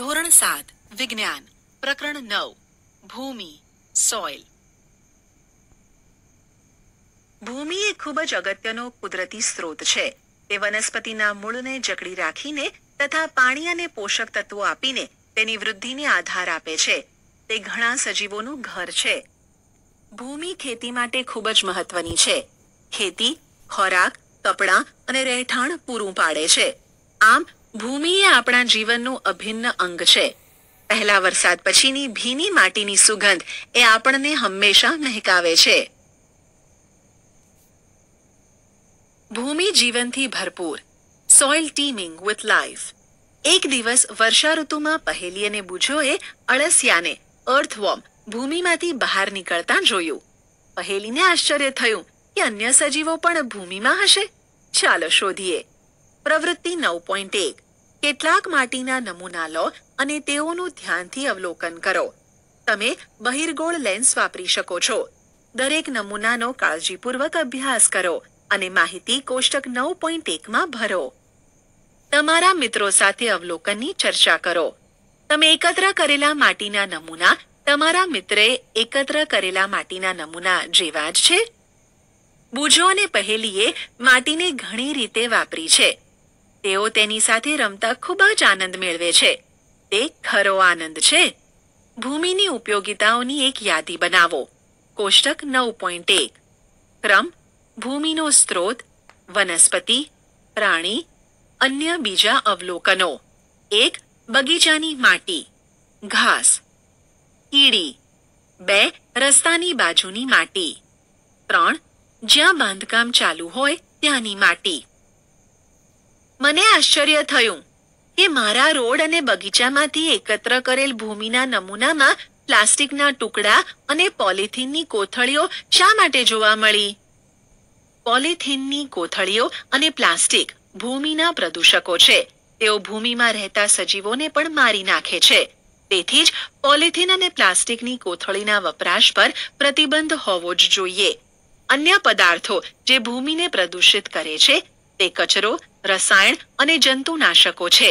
ધોરણ સાત વિજ્ઞાન પ્રકરણ નવ ભૂમિ સોઇલ ભૂમિ એ ખૂબ જ અગત્યનો કુદરતી સ્ત્રોત છે તે વનસ્પતિના મૂળને જકડી રાખીને તથા પાણી અને પોષક તત્વો આપીને તેની વૃદ્ધિને આધાર આપે છે તે ઘણા સજીવોનું ઘર છે ભૂમિ ખેતી માટે ખૂબ જ મહત્વની છે ખેતી ખોરાક કપડાં અને રહેઠાણ પૂરું પાડે છે આમ ભૂમિ એ આપણા જીવનનું અભિન્ન અંગ છે પહેલા વરસાદ પછીની ભીની માટીની સુગંધ એ આપણને હંમેશા મહેકાવે છે ભૂમિ જીવનથી ભરપૂર સોઇલ ટીમિંગ વિથ લાઈફ એક દિવસ વર્ષા ઋતુમાં પહેલી અને બુજોએ અળસિયાને અર્થવોર્મ ભૂમિમાંથી બહાર નીકળતા જોયું પહેલીને આશ્ચર્ય થયું કે અન્ય સજીવો પણ ભૂમિમાં હશે ચાલો શોધીએ પ્રવૃત્તિ નવ પોઈન્ટ એક કેટલાક માટીના નમૂના લો અને તેઓનું ધ્યાનથી અવલોકન કરો તમે બહિર્ગોળ લેન્સ વાપરી શકો છો દરેક નમૂનાનો કાળજીપૂર્વક અભ્યાસ કરો અને માહિતી કોષ્ટક નવ પોઈન્ટ એકમાં ભરો તમારા મિત્રો સાથે અવલોકનની ચર્ચા કરો તમે એકત્ર કરેલા માટીના નમૂના તમારા મિત્રે એકત્ર કરેલા માટીના નમૂના જેવા જ છે બુજો અને પહેલીએ માટીને ઘણી રીતે વાપરી છે તેઓ તેની સાથે રમતા ખૂબ જ આનંદ મેળવે છે તે ખરો આનંદ છે ભૂમિની ઉપયોગિતાઓની એક યાદી બનાવો કોષ્ટક નવ પોઈન્ટ એક ક્રમ ભૂમિનો સ્ત્રોત વનસ્પતિ પ્રાણી અન્ય બીજા અવલોકનો એક બગીચાની માટી ઘાસ કીડી બે રસ્તાની બાજુની માટી ત્રણ જ્યાં બાંધકામ ચાલુ હોય ત્યાંની માટી મને આશ્ચર્ય થયું કે મારા રોડ અને બગીચામાંથી એકત્ર કરેલ ભૂમિના નમૂનામાં પ્લાસ્ટિકના ટુકડા અને પોલિથીનની કોથળીઓ શા માટે જોવા મળી પોલિથીનની કોથળીઓ અને પ્લાસ્ટિક ભૂમિના પ્રદૂષકો છે તેઓ ભૂમિમાં રહેતા સજીવોને પણ મારી નાખે છે તેથી જ પોલિથીન અને પ્લાસ્ટિકની કોથળીના વપરાશ પર પ્રતિબંધ હોવો જ જોઈએ અન્ય પદાર્થો જે ભૂમિને પ્રદૂષિત કરે છે તે કચરો રસાયણ અને જંતુનાશકો છે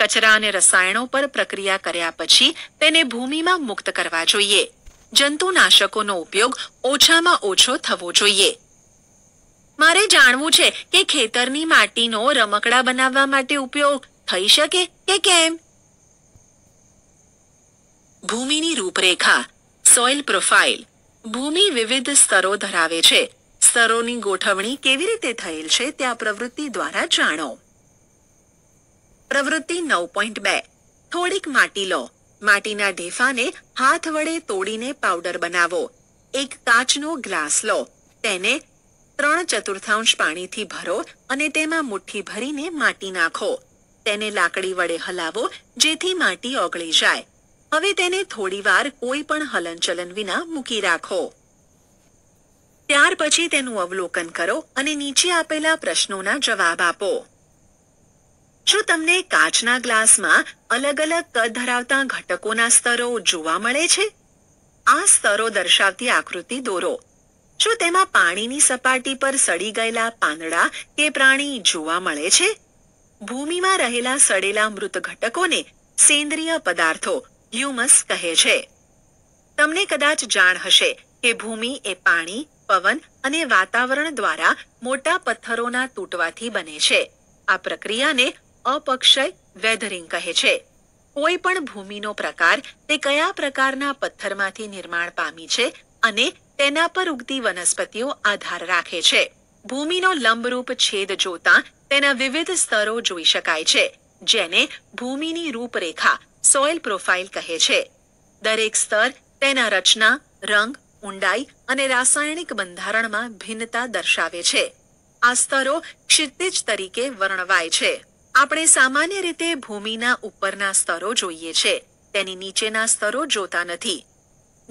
કચરા અને રસાયણો પર પ્રક્રિયા કર્યા પછી તેને ભૂમિમાં મુક્ત કરવા જોઈએ જંતુનાશકોનો ઉપયોગ ઓછામાં ઓછો થવો જોઈએ મારે જાણવું છે કે ખેતરની માટીનો રમકડા બનાવવા માટે ઉપયોગ થઈ શકે કે કેમ ભૂમિની રૂપરેખા સોઇલ પ્રોફાઇલ ભૂમિ વિવિધ સ્તરો ધરાવે છે સ્તરોની ગોઠવણી કેવી રીતે થયેલ છે ત્યાં પ્રવૃત્તિ દ્વારા જાણો પ્રવૃત્તિ નવ પોઈન્ટ બે થોડીક માટી લો માટીના ઢેફાને હાથ વડે તોડીને પાવડર બનાવો એક કાચનો ગ્લાસ લો તેને ત્રણ ચતુર્થાંશ પાણીથી ભરો અને તેમાં મુઠ્ઠી ભરીને માટી નાખો તેને લાકડી વડે હલાવો જેથી માટી ઓગળી જાય હવે તેને થોડીવાર કોઈ પણ હલનચલન વિના મૂકી રાખો ત્યાર પછી તેનું અવલોકન કરો અને નીચે આપેલા પ્રશ્નોના જવાબ આપો જો તમને કાચના ગ્લાસમાં અલગ અલગ કદ ધરાવતા ઘટકોના સ્તરો જોવા મળે છે આ સ્તરો દર્શાવતી આકૃતિ દોરો જો તેમાં પાણીની સપાટી પર સડી ગયેલા પાંદડા કે પ્રાણી જોવા મળે છે ભૂમિમાં રહેલા સડેલા મૃત ઘટકોને સેન્દ્રિય પદાર્થો હ્યુમસ કહે છે તમને કદાચ જાણ હશે કે ભૂમિ એ પાણી પવન અને વાતાવરણ દ્વારા મોટા પથ્થરોના તૂટવાથી બને છે આ પ્રક્રિયાને અપક્ષય વેધરિંગ કહે છે કોઈ પણ ભૂમિનો પ્રકાર તે કયા પ્રકારના પથ્થરમાંથી નિર્માણ પામી છે અને તેના પર ઉગતી વનસ્પતિઓ આધાર રાખે છે ભૂમિનો લંબરૂપ છેદ જોતા તેના વિવિધ સ્તરો જોઈ શકાય છે જેને ભૂમિની રૂપરેખા સોઇલ પ્રોફાઇલ કહે છે દરેક સ્તર તેના રચના રંગ ઊંડાઈ અને રાસાયણિક બંધારણમાં ભિન્નતા દર્શાવે છે આ સ્તરો ક્ષિતિજ તરીકે વર્ણવાય છે આપણે સામાન્ય રીતે ભૂમિના ઉપરના સ્તરો જોઈએ છે તેની નીચેના સ્તરો જોતા નથી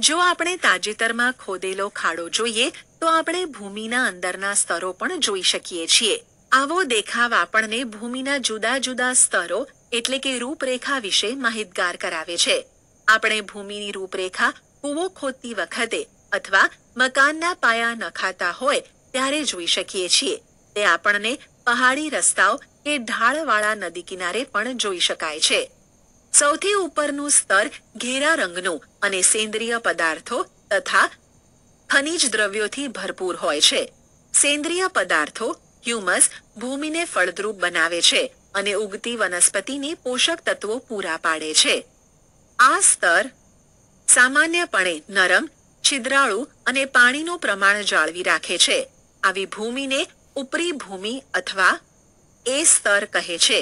જો આપણે તાજેતરમાં ખોદેલો ખાડો જોઈએ તો આપણે ભૂમિના અંદરના સ્તરો પણ જોઈ શકીએ છીએ આવો દેખાવ આપણને ભૂમિના જુદા જુદા સ્તરો એટલે કે રૂપરેખા વિશે માહિતગાર કરાવે છે આપણે ભૂમિની રૂપરેખા કૂવો ખોદતી વખતે અથવા મકાનના પાયા નખાતા હોય ત્યારે જોઈ શકીએ છીએ તે આપણને પહાડી રસ્તાઓ કે ઢાળવાળા નદી કિનારે પણ જોઈ શકાય છે સૌથી ઉપરનું સ્તર ઘેરા રંગનું અને સેન્દ્રીય પદાર્થો તથા ખનિજ દ્રવ્યોથી ભરપૂર હોય છે સેન્દ્રીય પદાર્થો હ્યુમસ ભૂમિને ફળદ્રુપ બનાવે છે અને ઉગતી વનસ્પતિને પોષક તત્વો પૂરા પાડે છે આ સ્તર સામાન્યપણે નરમ છિદ્રાળુ અને પાણીનું પ્રમાણ જાળવી રાખે છે આવી ભૂમિને ઉપરી ભૂમિ અથવા એ સ્તર કહે છે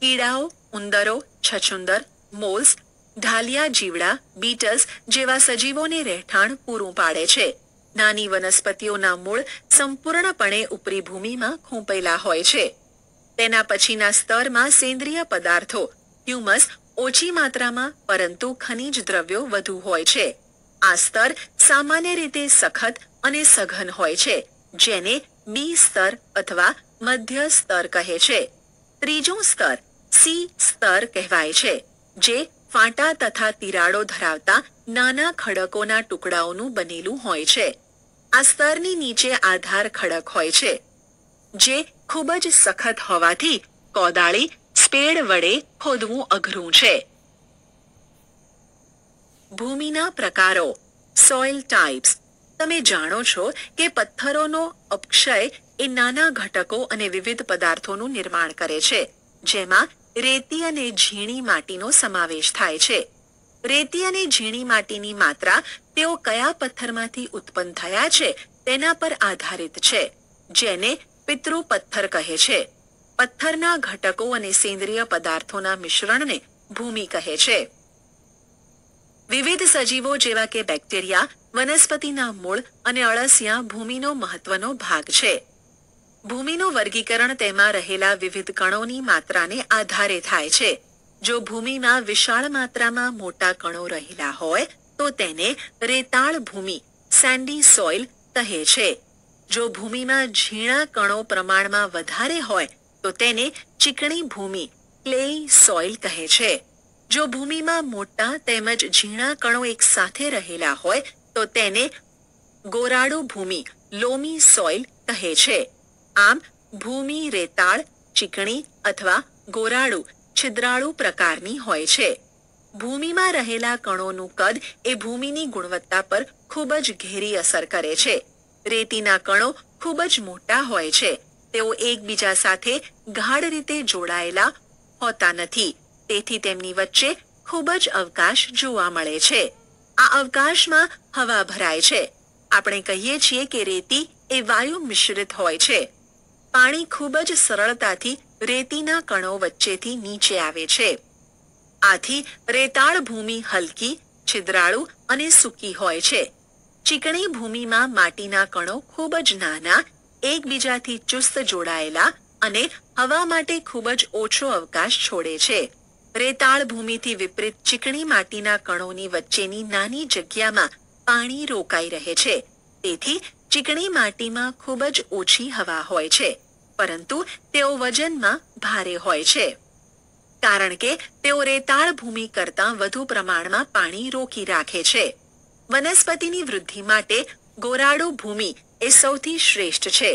કીડાઓ ઉંદરો છછુંદર મોલ્સ ઢાલિયા જીવડા બીટલ્સ જેવા સજીવોને રહેઠાણ પૂરું પાડે છે નાની વનસ્પતિઓના મૂળ સંપૂર્ણપણે ઉપરી ભૂમિમાં ખૂંપેલા હોય છે તેના પછીના સ્તરમાં સેન્દ્રિય પદાર્થો હ્યુમસ ઓછી માત્રામાં પરંતુ ખનિજ દ્રવ્યો વધુ હોય છે આ સ્તર સામાન્ય રીતે સખત અને સઘન હોય છે જેને બી સ્તર અથવા મધ્ય સ્તર કહે છે ત્રીજું સ્તર સી સ્તર કહેવાય છે જે ફાંટા તથા તિરાડો ધરાવતા નાના ખડકોના ટુકડાઓનું બનેલું હોય છે આ સ્તરની નીચે આધાર ખડક હોય છે જે ખૂબ જ સખત હોવાથી કોદાળી સ્પેડ વડે ખોદવું અઘરું છે ભૂમિના પ્રકારો સોઇલ ટાઈપ્સ તમે જાણો છો કે પથ્થરોનો અપક્ષય એ નાના ઘટકો અને વિવિધ પદાર્થોનું નિર્માણ કરે છે જેમાં રેતી અને ઝીણી માટીનો સમાવેશ થાય છે રેતી અને ઝીણી માટીની માત્રા તેઓ કયા પથ્થરમાંથી ઉત્પન્ન થયા છે તેના પર આધારિત છે જેને પિતૃ પથ્થર કહે છે પથ્થરના ઘટકો અને સેન્દ્રિય પદાર્થોના મિશ્રણને ભૂમિ કહે છે વિવિધ સજીવો જેવા કે બેક્ટેરિયા વનસ્પતિના મૂળ અને અળસિયા ભૂમિનો મહત્વનો ભાગ છે ભૂમિનું વર્ગીકરણ તેમાં રહેલા વિવિધ કણોની માત્રાને આધારે થાય છે જો ભૂમિમાં વિશાળ માત્રામાં મોટા કણો રહેલા હોય તો તેને રેતાળ ભૂમિ સેન્ડી સોઇલ કહે છે જો ભૂમિમાં ઝીણા કણો પ્રમાણમાં વધારે હોય તો તેને ચીકણી ભૂમિ ક્લેઈ સોઇલ કહે છે જો ભૂમિમાં મોટા તેમજ ઝીણા કણો એકસાથે રહેલા હોય તો તેને ગોરાડો ભૂમિ લોમી સોઇલ કહે છે આમ ભૂમિ રેતાળ ચીકણી અથવા ગોરાળુ છિદ્રાળુ પ્રકારની હોય છે ભૂમિમાં રહેલા કણોનું કદ એ ભૂમિની ગુણવત્તા પર ખૂબ જ ઘેરી અસર કરે છે રેતીના કણો ખૂબ જ મોટા હોય છે તેઓ એકબીજા સાથે ગાઢ રીતે જોડાયેલા હોતા નથી તેથી તેમની વચ્ચે ખૂબ જ અવકાશ જોવા મળે છે આ અવકાશમાં હવા ભરાય છે આપણે કહીએ છીએ કે રેતી એ વાયુ મિશ્રિત હોય છે પાણી ખૂબ જ સરળતાથી રેતીના કણો વચ્ચેથી નીચે આવે છે આથી રેતાળ ભૂમિ હલકી છિદ્રાળુ અને સૂકી હોય છે ચીકણી ભૂમિમાં માટીના કણો ખૂબ જ નાના એકબીજાથી ચુસ્ત જોડાયેલા અને હવા માટે ખૂબ જ ઓછો અવકાશ છોડે છે રેતાળ ભૂમિથી વિપરીત ચીકણી માટીના કણોની વચ્ચેની નાની જગ્યામાં પાણી રોકાઈ રહે છે તેથી ચીકણી માટીમાં ખૂબ જ ઓછી હવા હોય છે પરંતુ તેઓ વજનમાં ભારે હોય છે કારણ કે તેઓ રેતાળ ભૂમિ કરતાં વધુ પ્રમાણમાં પાણી રોકી રાખે છે વનસ્પતિની વૃદ્ધિ માટે ગોરાડુ ભૂમિ એ સૌથી શ્રેષ્ઠ છે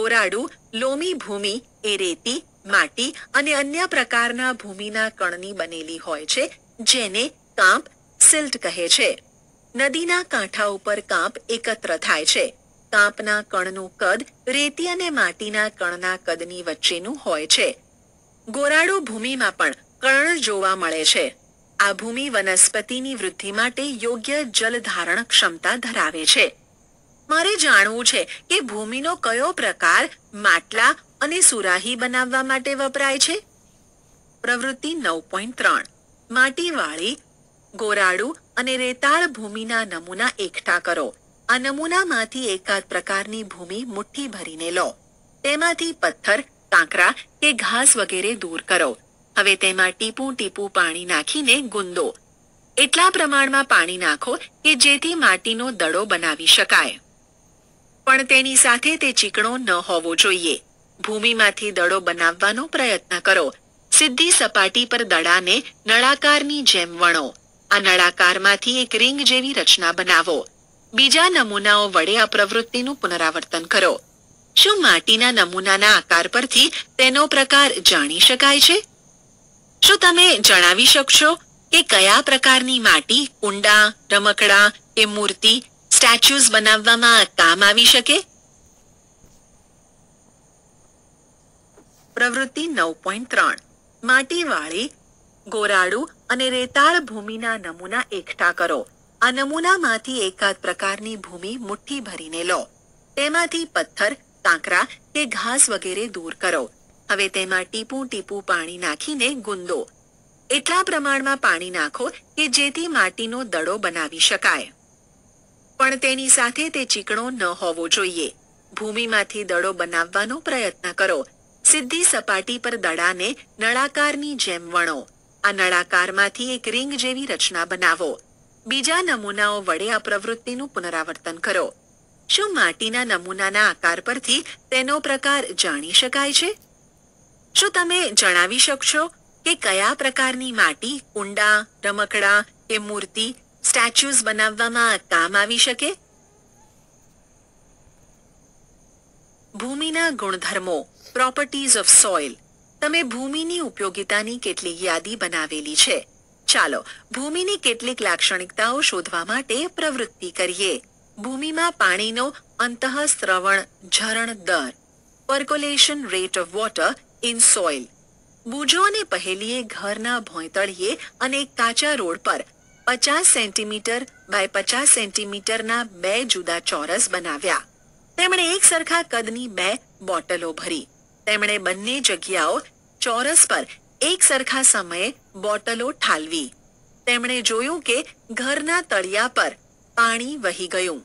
ગોરાડુ લોમી ભૂમિ એ રેતી માટી અને અન્ય પ્રકારના ભૂમિના કણની બનેલી હોય છે જેને કાંપ સિલ્ટ કહે છે નદીના કાંઠા ઉપર કાંપ એકત્ર થાય છે કાંપના કણનું કદ રેતી અને માટીના કણના કદની વચ્ચેનું હોય છે ગોરાડો ભૂમિમાં પણ કણ જોવા મળે છે આ ભૂમિ વનસ્પતિની વૃદ્ધિ માટે યોગ્ય જલધારણ ક્ષમતા ધરાવે છે મારે જાણવું છે કે ભૂમિનો કયો પ્રકાર માટલા અને સુરાહી બનાવવા માટે વપરાય છે પ્રવૃત્તિ નવ પોઈન્ટ ત્રણ માટીવાળી ગોરાડુ અને રેતાળ ભૂમિના નમૂના એકઠા કરો આ નમૂનામાંથી એકાદ પ્રકારની ભૂમિ મુઠ્ઠી ભરીને લો તેમાંથી પથ્થર કાંકરા કે ઘાસ વગેરે દૂર કરો હવે તેમાં ટીપું ટીપું પાણી નાખીને ગુંદો એટલા પ્રમાણમાં પાણી નાખો કે જેથી માટીનો દડો બનાવી શકાય પણ તેની સાથે તે ચીકણો ન હોવો જોઈએ ભૂમિમાંથી દડો બનાવવાનો પ્રયત્ન કરો સીધી સપાટી પર દડાને નળાકારની જેમ વણો આ નળાકારમાંથી એક રિંગ જેવી રચના બનાવો બીજા નમૂનાઓ વડે આ પ્રવૃત્તિનું પુનરાવર્તન કરો શું માટીના નમૂનાના આકાર પરથી તેનો પ્રકાર જાણી શકાય છે શું તમે જણાવી શકશો કે કયા પ્રકારની માટી કુંડા રમકડા કે મૂર્તિ સ્ટેચ્યુઝ બનાવવામાં કામ આવી શકે પ્રવૃત્તિ નવ પોઈન્ટ ત્રણ માટીવાળી ગોરાડુ અને રેતાળ ભૂમિના નમૂના એકઠા કરો આ નમૂનામાંથી એકાદ પ્રકારની ભૂમિ મુઠ્ઠી ભરીને લો તેમાંથી પથ્થર કાંકરા કે ઘાસ વગેરે દૂર કરો હવે તેમાં ટીપું ટીપું પાણી નાખીને ગુંદો એટલા પ્રમાણમાં પાણી નાખો કે જેથી માટીનો દડો બનાવી શકાય પણ તેની સાથે તે ચીકણો ન હોવો જોઈએ ભૂમિમાંથી દડો બનાવવાનો પ્રયત્ન કરો સીધી સપાટી પર દડાને નળાકારની જેમ વણો આ નળાકારમાંથી એક રિંગ જેવી રચના બનાવો બીજા નમૂનાઓ વડે આ પ્રવૃત્તિનું પુનરાવર્તન કરો શું માટીના નમૂનાના આકાર પરથી તેનો પ્રકાર જાણી શકાય છે શું તમે જણાવી શકશો કે કયા પ્રકારની માટી કુંડા રમકડા કે મૂર્તિ સ્ટેચ્યુઝ બનાવવામાં કામ આવી શકે ભૂમિના ગુણધર્મો પ્રોપર્ટીઝ ઓફ સોઇલ તમે ભૂમિની ઉપયોગિતાની કેટલીક યાદી બનાવેલી છે ચાલો ભૂમિની કેટલીક લાક્ષણિકતાઓ શોધવા માટે પ્રવૃત્તિ કરીએ ભૂમિમાં પાણીનો અંતઃસ્રવણ ઝરણ દર percolation rate of water in soil બુજો અને પહેલીએ ઘરના ભોંયતળીએ અને કાચા રોડ પર પચાસ સેન્ટીમીટર બાય પચાસ સેન્ટીમીટરના બે જુદા ચોરસ બનાવ્યા તેમણે એક સરખા કદની બે બોટલો ભરી તેમણે બંને જગ્યાઓ ચોરસ પર એક સરખા સમયે બોટલો ઠાલવી તેમણે જોયું કે ઘરના તળિયા પર પાણી વહી ગયું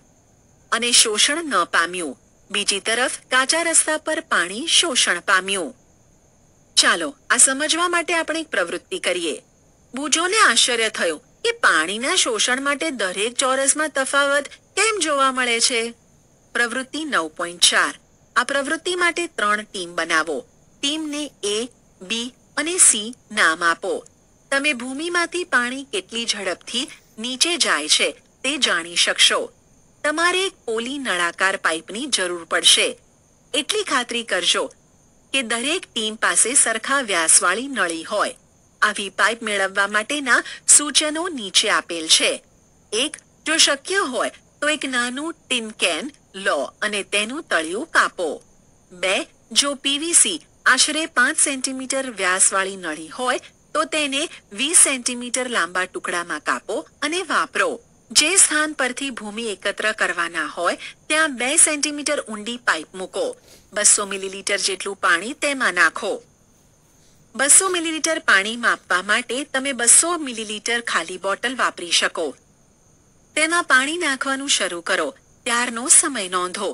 અને શોષણ ન પામ્યું બીજી તરફ કાચા રસ્તા પર પાણી શોષણ પામ્યું ચાલો આ સમજવા માટે આપણે એક પ્રવૃત્તિ કરીએ બુજોને આશ્ચર્ય થયું કે પાણીના શોષણ માટે દરેક ચોરસમાં તફાવત કેમ જોવા મળે છે પ્રવૃત્તિ નવ પોઈન્ટ ચાર આ પ્રવૃત્તિ માટે ત્રણ ટીમ બનાવો ટીમને એ બી અને સી નામ આપો તમે ભૂમિમાંથી પાણી કેટલી ઝડપથી નીચે જાય છે તે જાણી શકશો તમારે એક પોલી નળાકાર પાઇપની જરૂર પડશે એટલી ખાતરી કરજો કે દરેક ટીમ પાસે સરખા વ્યાસવાળી નળી હોય આવી પાઇપ મેળવવા માટેના સૂચનો નીચે આપેલ છે એક જો શક્ય હોય તો એક નાનું ટીન કેન લો અને તેનું તળિયું કાપો બે જો પીવીસી આશરે પાંચ સેન્ટીમીટર વ્યાસવાળી નળી હોય તો તેને વીસ સેન્ટીમીટર લાંબા ટુકડામાં કાપો અને વાપરો જે સ્થાન પરથી ભૂમિ એકત્ર કરવાના હોય ત્યાં બે સેન્ટીમીટર ઊંડી પાઇપ મૂકો બસો મિલીલીટર જેટલું પાણી તેમાં નાખો બસો મિલીલીટર પાણી માપવા માટે તમે બસો મિલીલીટર ખાલી બોટલ વાપરી શકો તેમાં પાણી નાખવાનું શરૂ કરો ત્યારનો સમય નોંધો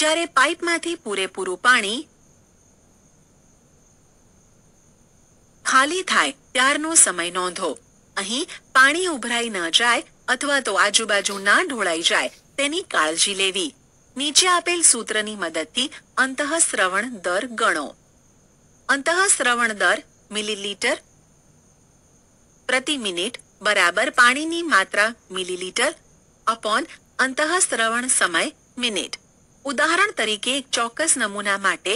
જ્યારે પાઇપમાંથી પૂરેપૂરું પાણી ખાલી થાય ત્યારનો સમય નોંધો અહીં પાણી ઉભરાઈ ન જાય અથવા તો આજુબાજુ ના ઢોળાઈ જાય તેની કાળજી લેવી નીચે આપેલ સૂત્રની મદદથી અંતઃસ્રવણ દર ગણો અંતઃસ્રવણ દર મિલીલીટર પ્રતિ મિનિટ બરાબર પાણીની માત્રા મિલીલીટર અપોન અંતઃસ્રવણ સમય મિનિટ ઉદાહરણ તરીકે એક ચોક્કસ નમૂના માટે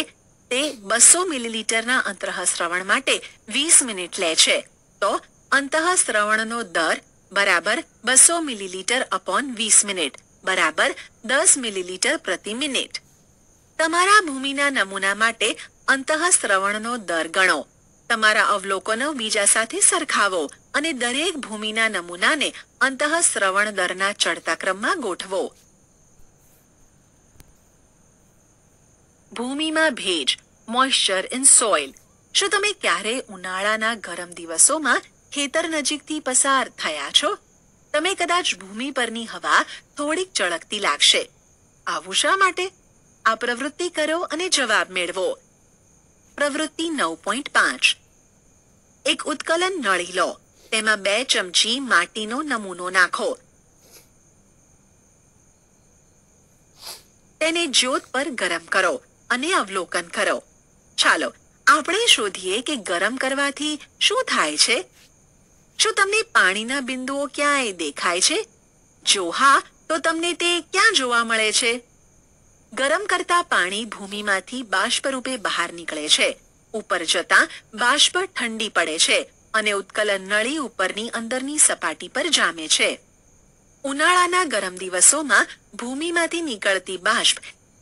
તે બસો મિલીલીટરના અંતઃસ્રવણ માટે વીસ મિનિટ લે છે તો અંતઃસ્રવણનો દર બરાબર બસો મિલીલીટર અપોન વીસ મિનિટ બરાબર દસ મિલીલીટર પ્રતિ મિનિટ તમારા ભૂમિના નમૂના માટે અંતઃસ્રવણનો દર ગણો તમારા અવલોકનો બીજા સાથે સરખાવો અને દરેક ભૂમિના નમૂનાને અંતઃશ્રવણ દરના ચડતા ક્રમમાં ગોઠવો ભૂમિમાં ભેજ મોઇશ્ચર ઇન સોઇલ શું તમે ક્યારે ઉનાળાના ગરમ દિવસોમાં ખેતર નજીકથી પસાર થયા છો તમે કદાચ ભૂમિ પરની હવા થોડીક ચળકતી લાગશે આવું શા માટે આ પ્રવૃત્તિ કરો અને જવાબ મેળવો પ્રવૃત્તિ નવ પોઈન્ટ પાંચ એક ઉત્કલન નળી લો તેમાં બે ચમચી માટીનો નમૂનો નાખો તેને જ્યોત પર ગરમ કરો અને અવલોકન કરો ચાલો આપણે શોધીએ કે ગરમ કરવાથી શું થાય છે શું તમને પાણીના બિંદુઓ ક્યાંય દેખાય છે જો હા તો તમને તે ક્યાં જોવા મળે છે ગરમ કરતા પાણી ભૂમિમાંથી બાષ્પ રૂપે બહાર નીકળે છે ઉપર જતા બાષ્પ ઠંડી પડે છે અને ઉત્કલન નળી ઉપરની અંદરની સપાટી પર જામે છે ઉનાળાના ગરમ દિવસોમાં ભૂમિમાંથી નીકળતી બાષ્પ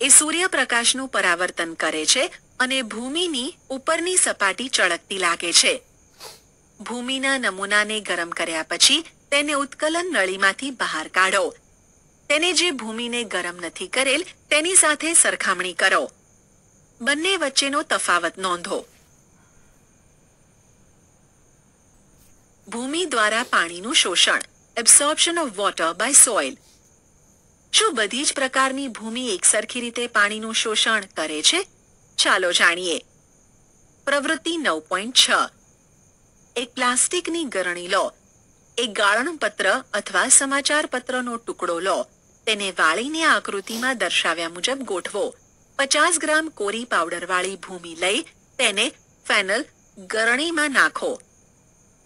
એ સૂર્યપ્રકાશનું પરાવર્તન કરે છે અને ભૂમિની ઉપરની સપાટી ચળકતી લાગે છે ભૂમિના નમૂનાને ગરમ કર્યા પછી તેને ઉત્કલન નળીમાંથી બહાર કાઢો તેને જે ભૂમિને ગરમ નથી કરેલ તેની સાથે સરખામણી કરો બંને વચ્ચેનો તફાવત નોંધો ભૂમિ દ્વારા પાણીનું શોષણ absorption of water by soil શું બધી જ પ્રકારની ભૂમિ એકસરખી રીતે પાણીનું શોષણ કરે છે ચાલો જાણીએ પ્રવૃત્તિ નવ પોઈન્ટ છ એક પ્લાસ્ટિકની ગરણી લો એક ગાળણ પત્ર અથવા સમાચાર પત્રનો ટુકડો લો તેને વાળીને આકૃતિમાં દર્શાવ્યા મુજબ ગોઠવો પચાસ ગ્રામ કોરી પાવડર વાળી ભૂમિ લઈ તેને ફેનલ ગરણીમાં નાખો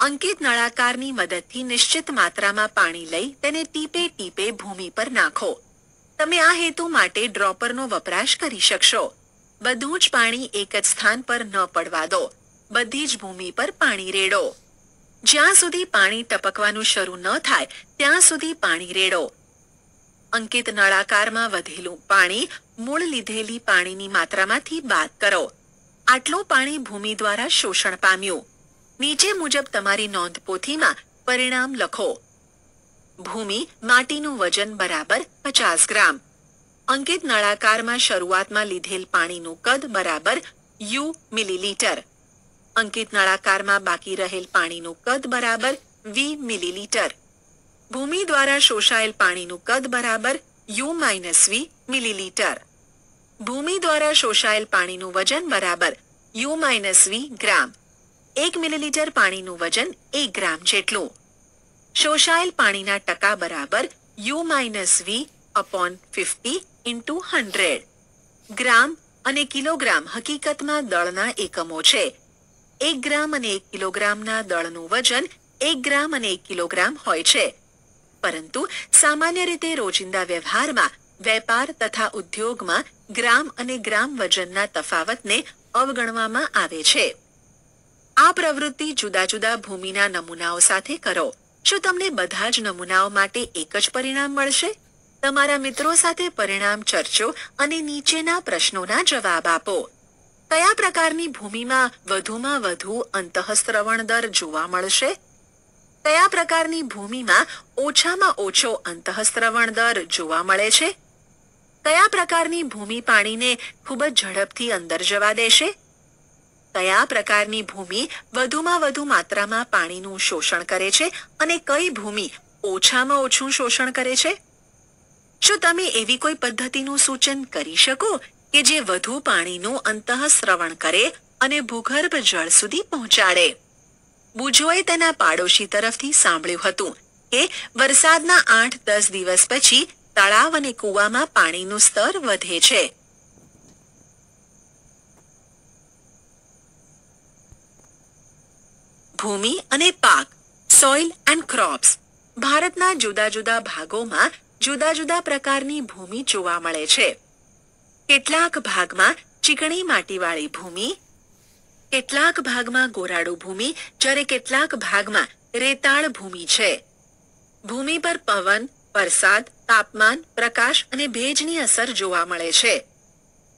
અંકિત નળાકારની મદદથી નિશ્ચિત માત્રામાં પાણી લઈ તેને ટીપે ટીપે ભૂમિ પર નાખો તમે આ હેતુ માટે ડ્રોપરનો વપરાશ કરી શકશો બધું જ પાણી એક જ સ્થાન પર ન પડવા દો બધી જ ભૂમિ પર પાણી રેડો જ્યાં સુધી પાણી ટપકવાનું શરૂ ન થાય ત્યાં સુધી પાણી રેડો અંકિત નળાકારમાં વધેલું પાણી મૂળ લીધેલી પાણીની માત્રામાંથી બાદ કરો આટલું પાણી ભૂમિ દ્વારા શોષણ પામ્યું નીચે મુજબ તમારી નોંધ પોથીમાં પરિણામ લખો ભૂમિ માટીનું વજન બરાબર પચાસ ગ્રામ અંકિત નળાકારમાં શરૂઆતમાં લીધેલ પાણીનું કદ બરાબર યુ મિલીલીટર અંકિત નળાકારમાં બાકી રહેલ પાણીનું કદ બરાબર વી મિલીલીટર ભૂમિ દ્વારા શોષાયેલ પાણીનું કદ બરાબર યુ માઇનસ વી મિલીલીટર ભૂમિ દ્વારા શોષાયેલ પાણીનું વજન બરાબર યુ માઇનસ વી ગ્રામ એક મિલીલીટર પાણીનું વજન એક ગ્રામ જેટલું શોષાયેલ પાણીના ટકા બરાબર U minus V upon fifty into hundred gram અને કિલોગ્રામ હકીકતમાં દળના એકમો છે એક ગ્રામ અને એક કિલોગ્રામના દળનું વજન એક ગ્રામ અને એક કિલોગ્રામ હોય છે પરંતુ સામાન્ય રીતે રોજિંદા વ્યવહારમાં વેપાર તથા ઉદ્યોગમાં ગ્રામ અને ગ્રામ વજનના તફાવતને અવગણવામાં આવે છે આ પ્રવૃત્તિ જુદા જુદા ભૂમિના નમૂનાઓ સાથે કરો શું તમને બધા જ નમૂનાઓ માટે એક જ પરિણામ મળશે તમારા મિત્રો સાથે પરિણામ ચર્ચો અને નીચેના પ્રશ્નોના જવાબ આપો કયા પ્રકારની ભૂમિમાં વધુમાં વધુ અંતઃસ્ત્રવણ દર જોવા મળશે કયા પ્રકારની ભૂમિમાં ઓછામાં ઓછો અંતઃસ્રવણ દર જોવા મળે છે કયા પ્રકારની ભૂમિ પાણીને ખૂબ જ ઝડપથી અંદર જવા દેશે કયા પ્રકારની ભૂમિ વધુમાં વધુ માત્રામાં પાણીનું શોષણ કરે છે અને કઈ ભૂમિ ઓછામાં ઓછું શોષણ કરે છે શું તમે એવી કોઈ પદ્ધતિનું સૂચન કરી શકો કે જે વધુ પાણીનું અંતઃસ્રવણ કરે અને ભૂગર્ભ જળ સુધી પહોંચાડે બુજોએ તેના પાડોશી તરફથી સાંભળ્યું હતું કે વરસાદના આઠ દસ દિવસ પછી તળાવ અને કૂવામાં પાણીનું સ્તર વધે છે ભૂમિ અને પાક સોઇલ એન્ડ ક્રોપ્સ ભારતના જુદા જુદા ભાગોમાં જુદા જુદા પ્રકારની ભૂમિ જોવા મળે છે કેટલાક ભાગમાં ચીકણી માટીવાળી ભૂમિ કેટલાક ભાગમાં ગોરાડુ ભૂમિ જ્યારે કેટલાક ભાગમાં રેતાળ ભૂમિ છે ભૂમિ પર પવન વરસાદ તાપમાન પ્રકાશ અને ભેજની અસર જોવા મળે છે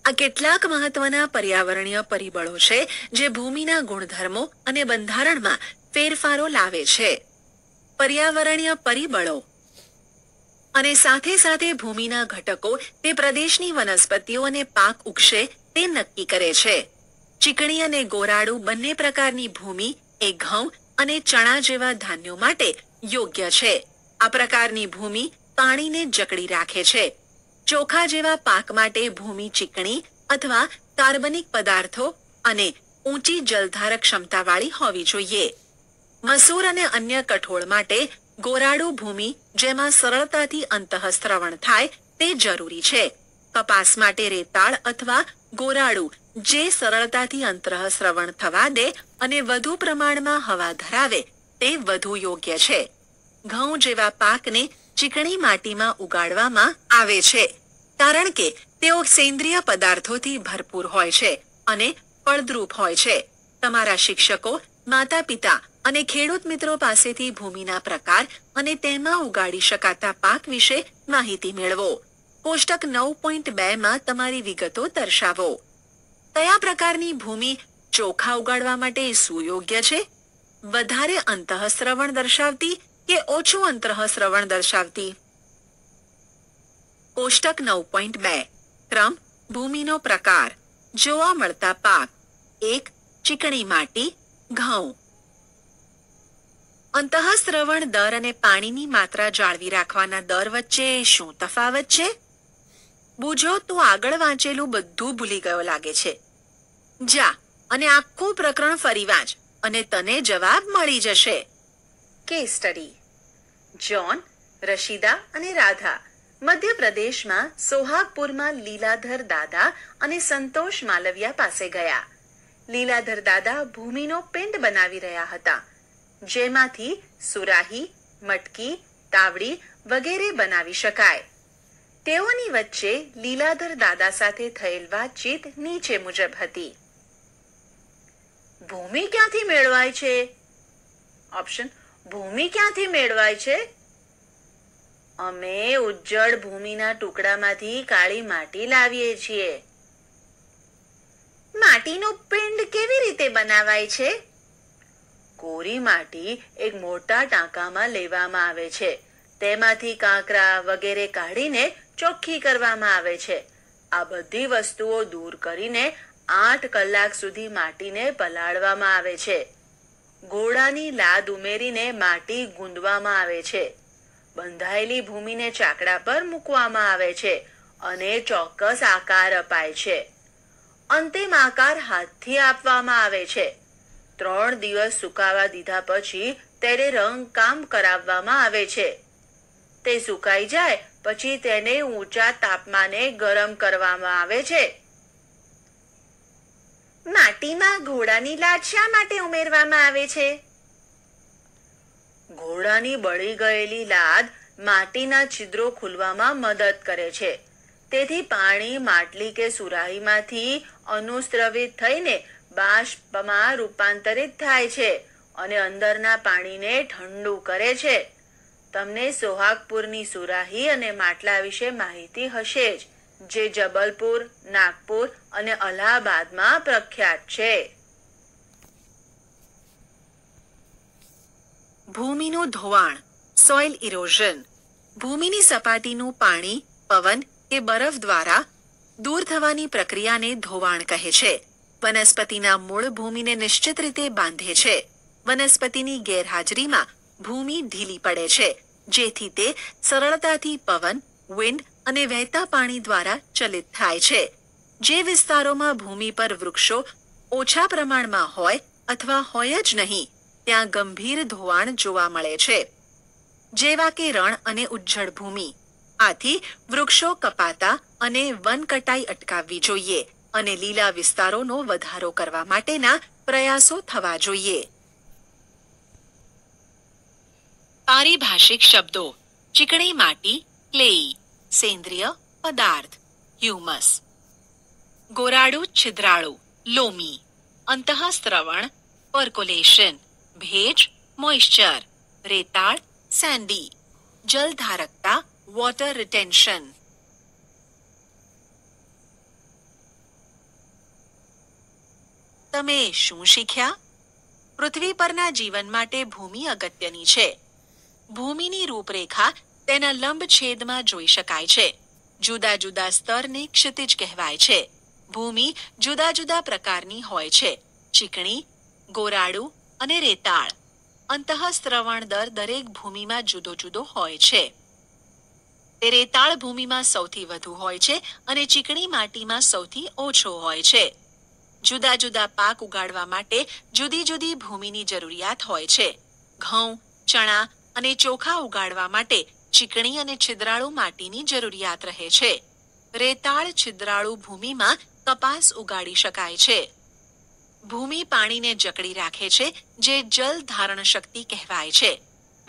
આ કેટલાક મહત્વના પર્યાવરણીય પરિબળો છે જે ભૂમિના ગુણધર્મો અને બંધારણમાં ફેરફારો લાવે છે પર્યાવરણીય પરિબળો અને સાથે સાથે ભૂમિના ઘટકો તે પ્રદેશની વનસ્પતિઓ અને પાક ઉગશે તે નક્કી કરે છે ચીકણી અને ગોરાળુ બંને પ્રકારની ભૂમિ એ ઘઉં અને ચણા જેવા ધાન્યો માટે યોગ્ય છે આ પ્રકારની ભૂમિ પાણીને જકડી રાખે છે ચોખા જેવા પાક માટે ભૂમિ ચીકણી અથવા કાર્બનિક પદાર્થો અને ઊંચી જલધારક ક્ષમતાવાળી હોવી જોઈએ મસૂર અને અન્ય કઠોળ માટે ગોરાળુ ભૂમિ જેમાં સરળતાથી અંતઃસ્ત્રવણ થાય તે જરૂરી છે કપાસ માટે રેતાળ અથવા ગોરાડુ જે સરળતાથી અંતઃસ્રવણ થવા દે અને વધુ પ્રમાણમાં હવા ધરાવે તે વધુ યોગ્ય છે ઘઉં જેવા પાકને ચીકણી માટીમાં ઉગાડવામાં આવે છે કારણ કે તેઓ સેન્દ્રિય પદાર્થોથી ભરપૂર હોય છે અને ફળદ્રુપ હોય છે તમારા શિક્ષકો માતા પિતા અને ખેડૂત મિત્રો પાસેથી ભૂમિના પ્રકાર અને તેમાં ઉગાડી શકાતા પાક વિશે માહિતી મેળવો કોષ્ટક નવ પોઈન્ટ બે માં તમારી વિગતો દર્શાવો કયા પ્રકારની ભૂમિ ચોખા ઉગાડવા માટે સુયોગ્ય છે વધારે અંતઃશ્રવણ દર્શાવતી કે ઓછું અંતઃશ્રવણ દર્શાવતી કોષ્ટક નવ પોઈન્ટ બે ક્રમ ભૂમિનો પ્રકાર જોવા મળતા પાક એક ચીકણી માટી ઘઉં અંતઃશ્રવણ દર અને પાણીની માત્રા જાળવી રાખવાના દર વચ્ચે શું તફાવત છે બુજો તું આગળ વાંચેલું બધું ભૂલી ગયો લાગે છે જા અને આખું પ્રકરણ ફરી વાંચ અને તને જવાબ મળી જશે કે સ્ટડી જ્હોન રશીદા અને રાધા મધ્યપ્રદેશમાં સોહાગપુરમાં લીલાધર દાદા અને સંતોષ માલવિયા પાસે ગયા લીલાધર દાદા ભૂમિનો પિંડ બનાવી રહ્યા હતા જેમાંથી સુરાહી મટકી તાવડી વગેરે બનાવી શકાય તેઓની વચ્ચે લીલાધર દાદા સાથે થયેલ વાતચીત નીચે મુજબ હતી ભૂમિ ક્યાંથી મેળવાય છે ઓપ્શન ભૂમિ ક્યાંથી મેળવાય છે અમે ઉજ્જળ ભૂમિના ટુકડામાંથી કાળી માટી લાવીએ છીએ માટીનો પિંડ કેવી રીતે બનાવાય છે કોરી માટી એક મોટા ટાંકામાં લેવામાં આવે છે તેમાંથી કાંકરા વગેરે કાઢીને ચોખ્ખી કરવામાં આવે છે આ બધી વસ્તુઓ દૂર કરીને આઠ કલાક સુધી માટીને પલાળવામાં આવે છે ઘોડાની લાદ ઉમેરીને માટી ગુંદવામાં આવે છે બંધાયેલી ભૂમિને ચાકડા પર મૂકવામાં આવે છે અને ચોક્કસ આકાર અપાય છે અંતિમ આકાર હાથથી આપવામાં આવે છે ત્રણ દિવસ સુકાવા દીધા પછી તેને રંગકામ કરાવવામાં આવે છે તે સુકાઈ જાય પછી તેને ઊંચા તાપમાને ગરમ કરવામાં આવે છે માટીમાં ઘોડાની લાટ શા માટે ઉમેરવામાં આવે છે ઘોડાની બળી ગયેલી લાદ માટીના છિદ્રો ખુલવામાં મદદ કરે છે તેથી પાણી માટલી કે સુરાહીમાંથી અનુસ્રવિત થઈને બાષ્પમાં રૂપાંતરિત થાય છે અને અંદરના પાણીને ઠંડુ કરે છે તમને સોહાગપુરની સુરાહી અને માટલા વિશે માહિતી હશે જ જે જબલપુર નાગપુર અને અલ્હાબાદમાં પ્રખ્યાત છે ભૂમિનું ધોવાણ સોઇલ ઇરોઝન ભૂમિની સપાટીનું પાણી પવન કે બરફ દ્વારા દૂર થવાની પ્રક્રિયાને ધોવાણ કહે છે વનસ્પતિના મૂળ ભૂમિને નિશ્ચિત રીતે બાંધે છે વનસ્પતિની ગેરહાજરીમાં ભૂમિ ઢીલી પડે છે જેથી તે સરળતાથી પવન વિન્ડ અને વહેતા પાણી દ્વારા ચલિત થાય છે જે વિસ્તારોમાં ભૂમિ પર વૃક્ષો ઓછા પ્રમાણમાં હોય અથવા હોય જ નહીં ત્યાં ગંભીર ધોવાણ જોવા મળે છે જેવા કે રણ અને ઉજ્જડ ભૂમિ આથી વૃક્ષો કપાતા અને વન કટાઈ અટકાવવી જોઈએ અને લીલા વિસ્તારોનો વધારો કરવા માટેના પ્રયાસો થવા જોઈએ પારિભાષિક શબ્દો ચીકણી માટી ક્લેઈ સેન્દ્રિય પદાર્થ હ્યુમસ ગોરાડું છિદ્રાળુ લોમી અંતઃસ્રવણ પર્કોલેશન ભેજ મોઇશ્ચર રેતાળ સેન્ડી જલધારકતા વોટર રિટેન્શન તમે શું શીખ્યા પૃથ્વી પરના જીવન માટે ભૂમિ અગત્યની છે ભૂમિની રૂપરેખા તેના લંબછેદમાં જોઈ શકાય છે જુદા જુદા સ્તરને ક્ષિતિજ કહેવાય છે ભૂમિ જુદા જુદા પ્રકારની હોય છે ચીકણી ગોરાળુ અને રેતાળ અંતઃસ્રવણ દર દરેક ભૂમિમાં જુદો જુદો હોય છે તે રેતાળ ભૂમિમાં સૌથી વધુ હોય છે અને ચીકણી માટીમાં સૌથી ઓછો હોય છે જુદા જુદા પાક ઉગાડવા માટે જુદી જુદી ભૂમિની જરૂરિયાત હોય છે ઘઉં ચણા અને ચોખા ઉગાડવા માટે ચીકણી અને છિદ્રાળુ માટીની જરૂરિયાત રહે છે રેતાળ છિદ્રાળુ ભૂમિમાં કપાસ ઉગાડી શકાય છે ભૂમિ પાણીને જકડી રાખે છે જે જલ ધારણ શક્તિ કહેવાય છે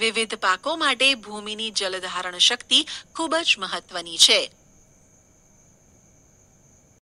વિવિધ પાકો માટે ભૂમિની જલધારણ શક્તિ ખૂબ જ મહત્વની છે